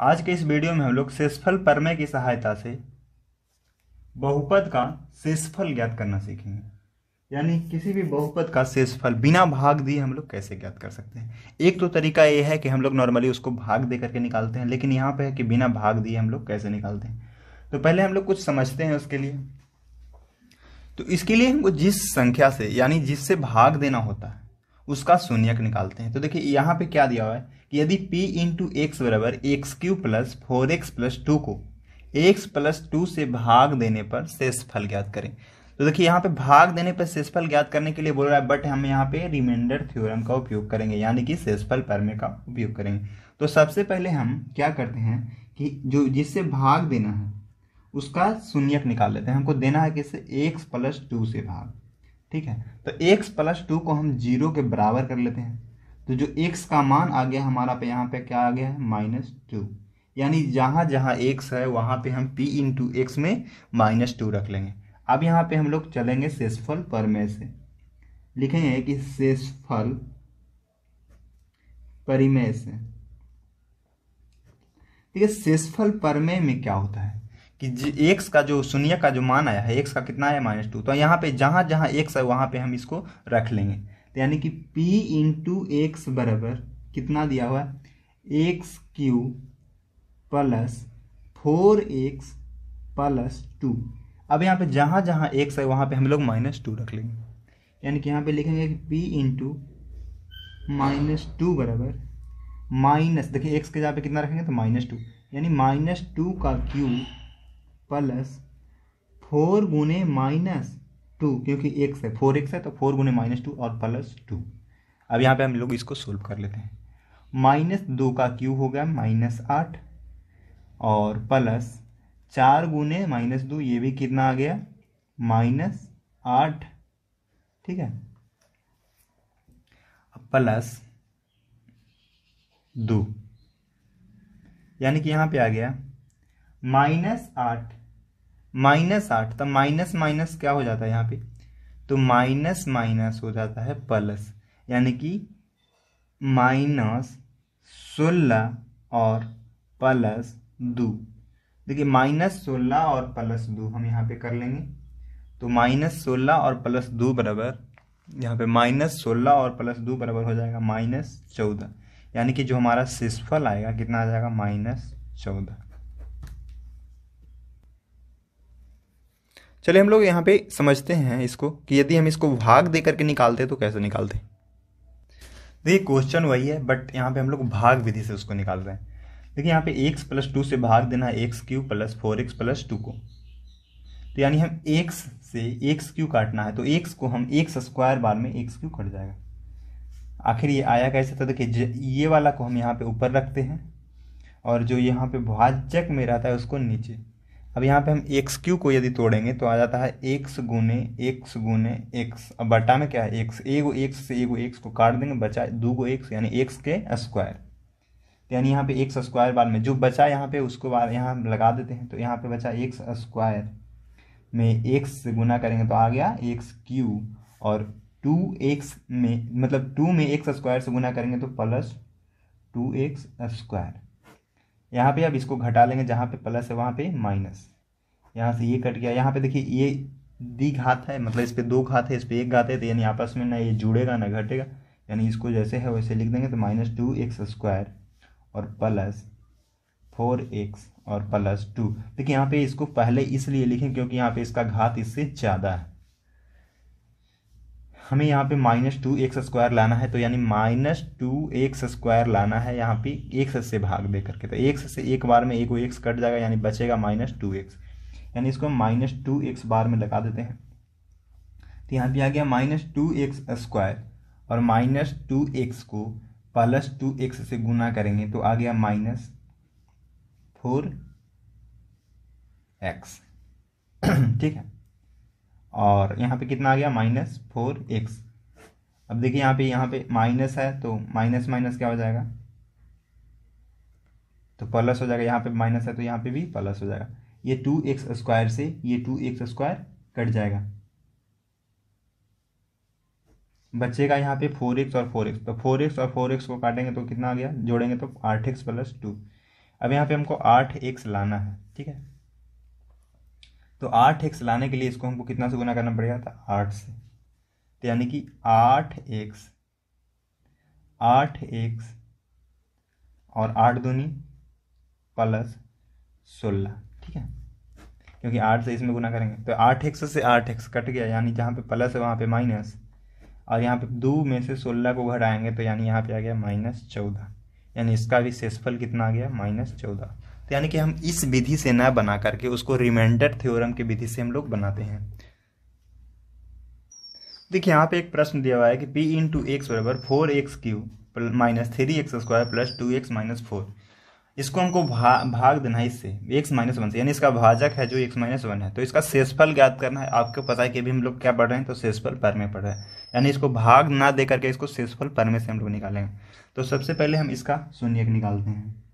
आज के इस वीडियो में हम लोग शेषफल प्रमेय की सहायता से बहुपद का शेषफल ज्ञात करना सीखेंगे यानी किसी भी बहुपद का शेषफल बिना भाग दिए हम लोग कैसे ज्ञात कर सकते हैं एक तो तरीका यह है कि हम लोग नॉर्मली उसको भाग दे करके निकालते हैं लेकिन यहाँ पे है कि बिना भाग दिए हम लोग कैसे निकालते हैं तो पहले हम लोग कुछ समझते हैं उसके लिए तो इसके लिए हमको जिस संख्या से यानी जिससे भाग देना होता है उसका शून्यक निकालते हैं तो देखिए यहाँ पे क्या दिया हुआ है कि यदि p इंटू एक्स बराबर x cube plus four x plus two को एक्स प्लस टू से भाग देने पर शेषफल ज्ञात करें तो देखिए यहाँ पे भाग देने पर शेषफल ज्ञात करने के लिए बोल रहा है बट हम यहाँ पे रिमाइंडर थ्योरम का उपयोग करेंगे यानी कि शेषफल प्रमेय का उपयोग करेंगे तो सबसे पहले हम क्या करते हैं कि जो जिससे भाग देना है उसका शून्यक निकाल लेते हैं हमको देना है किससे एक्स प्लस टू से भाग ठीक है तो x प्लस टू को हम जीरो के बराबर कर लेते हैं तो जो x का मान आ गया हमारा पे यहाँ पे क्या आ गया है माइनस टू यानी जहाँ जहाँ x है वहाँ पे हम p टू एक्स में माइनस टू रख लेंगे अब यहाँ पे हम लोग चलेंगे शेषफल परमेय से लिखेंगे कि शेषफल परिमेय से ठीक है शेषफल परिमेय में क्या होता है कि एक्स का जो शून्य का जो मान आया है एक्स का कितना आया माइनस टू तो यहाँ पे जहाँ जहाँ एक्स है वहाँ पे हम इसको रख लेंगे तो यानी कि p इंटू एक्स बराबर कितना दिया हुआ है x cube plus four x plus two अब यहाँ पे जहाँ जहाँ एक्स है वहाँ पे हम लोग माइनस टू रख लेंगे यानी कि यहाँ पे लिखेंगे कि p इंटू माइनस टू बराबर माइनस देखिए एक्स के जहाँ पे कितना रखेंगे तो माइनस टू यानी माइनस टू का क्यू प्लस फोर गुने माइनस टू क्योंकि एक से फोर एक्स है तो फोर गुने माइनस टू और प्लस टू अब यहाँ पे हम लोग इसको सोल्व कर लेते हैं माइनस दो का क्यू हो गया माइनस आठ और प्लस चार गुने माइनस दो ये भी कितना आ गया माइनस आठ ठीक है प्लस दो यानी कि यहाँ पे आ गया माइनस आठ माइनस आठ तो माइनस माइनस क्या हो जाता है यहाँ पे तो माइनस माइनस हो जाता है प्लस यानी कि माइनस सोलह और प्लस दो देखिए माइनस सोलह और प्लस दो हम यहाँ पे कर लेंगे तो माइनस सोलह और प्लस दो बराबर यहाँ पे माइनस सोलह और प्लस दो बराबर हो जाएगा माइनस चौदह यानी कि जो हमारा शेषफल आएगा कितना आ जाएगा माइनस चौदह चलिए हम लोग यहाँ पे समझते हैं इसको कि यदि हम इसको भाग दे करके निकालते तो कैसे निकालते देखिए क्वेश्चन वही है बट यहाँ पे हम लोग भाग विधि से उसको निकाल रहे हैं देखिए यहाँ पे x प्लस टू से भाग देना है x cube plus four x plus two को तो यानी हम x से एक्स क्यू काटना है तो x को हम एक्स स्क्वायर बार में एक्स क्यू कट जाएगा आखिर ये आया कैसे था देखिए ये वाला को हम यहाँ पे ऊपर रखते हैं और जो यहाँ पे भाजक में रहता है उसको नीचे अब यहाँ पे हम एक्स क्यू को यदि तोड़ेंगे तो आ जाता है एक्स गुने एक्स गुने एक्स अब बटा में क्या है एक्स एगो एक्स से एगो एक्स को काट देंगे बचा दो गो एक्स यानी एक्स के स्क्वायर तो यानी यहाँ पे एक्स स्क्वायर बाद में जो बचा यहाँ पे उसको बाद यहाँ लगा देते हैं तो यहाँ पे बचा एक्स स्क्वायर में एक्स से गुना करेंगे तो आ गया एक्स क्यू और टू एक्स में मतलब टू में एक्स स्क्वायर से गुना करेंगे तो प्लस टू एक्स स्क्वायर यहाँ पे अब इसको घटा लेंगे जहाँ पे प्लस है वहाँ पे माइनस यहाँ से ये कट गया यहाँ पे देखिए ये दी घात है मतलब इस पर दो घात है इस पर एक घात है तो यानी आपस में ना ये जुड़ेगा ना घटेगा यानी इसको जैसे है वैसे लिख देंगे तो माइनस टू एक्स स्क्वायर और प्लस फोर एक्स और प्लस टू देखिए यहाँ पे इसको पहले इसलिए लिखें क्योंकि यहाँ पे इसका घात इससे ज़्यादा है हमें यहाँ पे माइनस टू एक्स स्क्वायर लाना है तो यानी माइनस टू एक्स स्क्वायर लाना है यहाँ पे एक्स से भाग दे करके तो एक्स से एक बार में एक वो एक्स कट जाएगा यानी बचेगा माइनस टू एक्स यानी इसको हम माइनस टू एक्स बार में लगा देते हैं तो यहाँ पे आ गया माइनस टू एक्स स्क्वायर और माइनस टू एक्स को प्लस टू एक्स से गुना करेंगे तो आ गया माइनस फोर एक्स ठीक है और यहाँ पे कितना आ गया माइनस फोर एक्स अब देखिए यहाँ पे यहाँ पे माइनस है तो माइनस माइनस क्या हो जाएगा तो प्लस हो जाएगा यहाँ पे माइनस है तो यहाँ पे भी प्लस हो जाएगा ये टू एक्स स्क्वायर से ये टू एक्स स्क्वायर कट जाएगा बच्चे का यहाँ पे फोर एक्स और फोर एक्स तो फोर एक्स और फोर एक्स को काटेंगे तो कितना आ गया जोड़ेंगे तो आठ एक्स प्लस टू अब यहाँ पे हमको आठ एक्स लाना है ठीक है तो आठ एक्स लाने के लिए इसको हमको कितना से गुना करना पड़ेगा था तो आठ से तो यानी कि आठ एक्स आठ एक्स और आठ दूनी प्लस सोलह ठीक है क्योंकि आठ से इसमें गुना करेंगे तो आठ एक्स से आठ एक्स कट गया यानी जहाँ पे प्लस है वहाँ पे माइनस और यहाँ पे दो में से सोलह को घटाएंगे तो यानी यहाँ पे आ गया माइनस चौदह यानी इसका भी शेषफल कितना आ गया माइनस चौदह यानी कि हम इस विधि से ना बना करके उसको रिमाइंडर थ्योरम की विधि से हम लोग बनाते हैं देखिए यहाँ पे एक प्रश्न दिया हुआ है कि इन टू एक्स बराबर four x cube minus three x square plus two x minus four इसको हमको भा, भाग देना है इससे एक्स माइनस वन से यानी इसका भाजक है जो एक्स माइनस वन है तो इसका शेषफल ज्ञात करना है आपको पता है कि अभी हम लोग क्या पढ़ रहे हैं तो शेषफल पर में पढ़ रहे हैं यानी इसको भाग ना दे करके इसको शेषफल पर में से हम लोग निकालेंगे तो सबसे पहले हम इसका शून्य निकालते हैं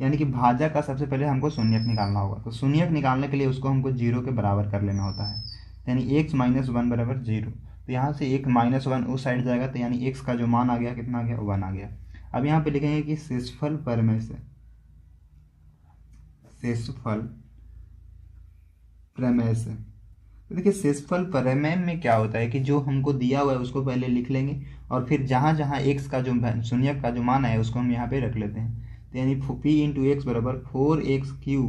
यानी कि भाजक का सबसे पहले हमको शून्यक निकालना होगा तो शून्यक निकालने के लिए उसको हमको जीरो के बराबर कर लेना होता है यानी एक्स माइनस वन बराबर जीरो तो यहाँ से एक माइनस वन उस साइड जाएगा तो यानी एक्स का जो मान आ गया कितना आ गया वन आ गया अब यहाँ पे लिखेंगे कि शेषफल में से शेषफल प्रमेय से तो देखिए शेषफल प्रमेय में क्या होता है कि जो हमको दिया हुआ है उसको पहले लिख लेंगे और फिर जहाँ जहाँ एक्स का जो शून्य का जो मान है उसको हम यहाँ पे रख लेते हैं यानी पी इंटू एक्स बराबर four x cube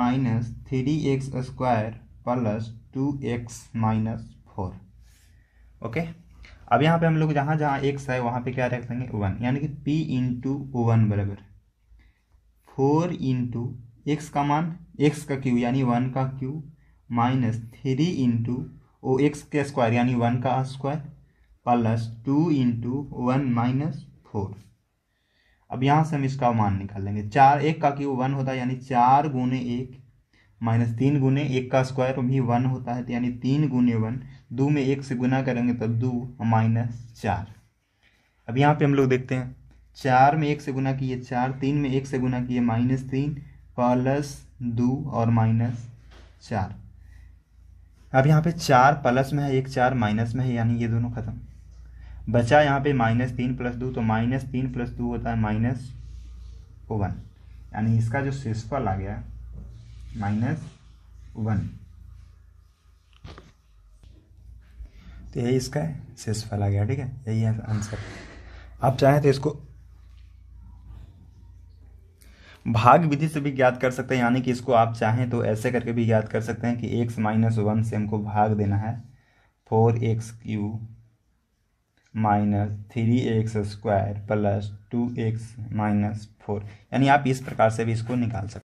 minus three x square plus two x minus four okay अब यहाँ पे हम लोग जहाँ जहाँ एक्स है वहाँ पे क्या रख देंगे वन यानी कि पी इंटू वन बराबर फोर इंटू एक्स का मान एक्स का क्यू यानी वन का क्यू माइनस थ्री इंटू ओ एक्स के स्क्वायर यानी वन का square plus two into one minus four अब यहाँ से हम इसका मान निकाल लेंगे चार एक का क्यूब वन होता है यानी चार गुने एक माइनस तीन गुने एक का स्क्वायर भी वन होता है तो यानी तीन गुने वन दो में एक से गुना करेंगे तो दो माइनस चार अब यहाँ पे हम लोग देखते हैं चार में एक से गुना किए चार तीन में एक से गुना किए माइनस तीन प्लस दो और माइनस चार अब यहाँ पे चार प्लस में है एक चार माइनस में है यानी ये दोनों ख़त्म बचा यहाँ पे माइनस तीन प्लस दो तो माइनस तीन प्लस दो होता है माइनस वन यानी इसका जो शेषफल आ गया माइनस वन तो यही इसका शेषफल आ गया ठीक है यही है आंसर आप चाहें तो इसको भाग विधि से भी ज्ञात कर सकते हैं यानी कि इसको आप चाहें तो ऐसे करके भी ज्ञात कर सकते हैं कि एक्स माइनस वन से हमको भाग देना है four x cube minus three x square plus two x minus four यानी आप इस प्रकार से भी इसको निकाल सकते